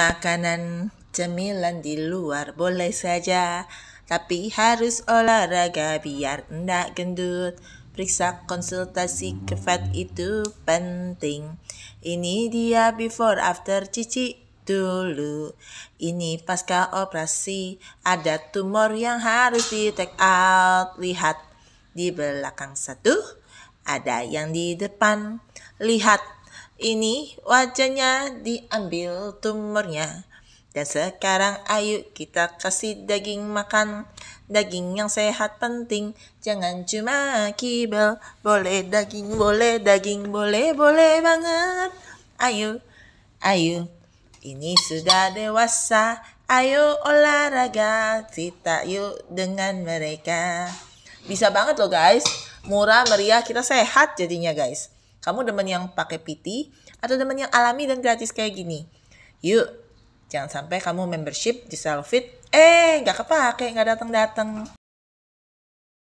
Makanan cemilan di luar boleh saja, tapi harus olahraga biar enggak gendut. Periksa konsultasi ke vet itu penting. Ini dia before after cici dulu. Ini pasca operasi, ada tumor yang harus di take out. Lihat di belakang satu, ada yang di depan. Lihat ini wajahnya diambil tumornya. Dan sekarang ayo kita kasih daging makan. Daging yang sehat penting, jangan cuma kibel. Boleh daging, boleh daging, boleh, boleh banget. Ayo, ayo. Ini sudah dewasa, ayo olahraga, kita yuk dengan mereka. Bisa banget loh guys, murah, meriah, kita sehat jadinya guys. Kamu demen yang pakai PT atau demen yang alami dan gratis kayak gini? Yuk, jangan sampai kamu membership di Selfit, eh nggak kepake, nggak datang-datang.